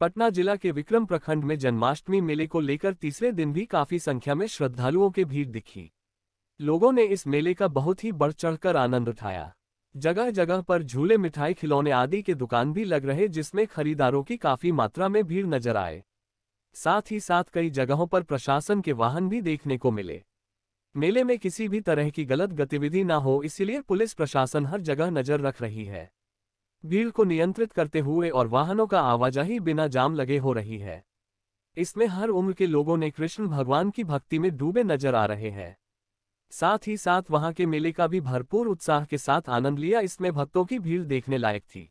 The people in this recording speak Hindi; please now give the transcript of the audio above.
पटना जिला के विक्रम प्रखंड में जन्माष्टमी मेले को लेकर तीसरे दिन भी काफी संख्या में श्रद्धालुओं की भीड़ दिखी लोगों ने इस मेले का बहुत ही बढ़ चढ़कर आनंद उठाया जगह जगह पर झूले मिठाई खिलौने आदि के दुकान भी लग रहे जिसमें खरीदारों की काफी मात्रा में भीड़ नजर आए साथ ही साथ कई जगहों पर प्रशासन के वाहन भी देखने को मिले मेले में किसी भी तरह की गलत गतिविधि ना हो इसलिए पुलिस प्रशासन हर जगह नजर रख रही है भीड़ को नियंत्रित करते हुए और वाहनों का आवाजाही बिना जाम लगे हो रही है इसमें हर उम्र के लोगों ने कृष्ण भगवान की भक्ति में डूबे नजर आ रहे हैं साथ ही साथ वहां के मेले का भी भरपूर उत्साह के साथ आनंद लिया इसमें भक्तों की भीड़ देखने लायक थी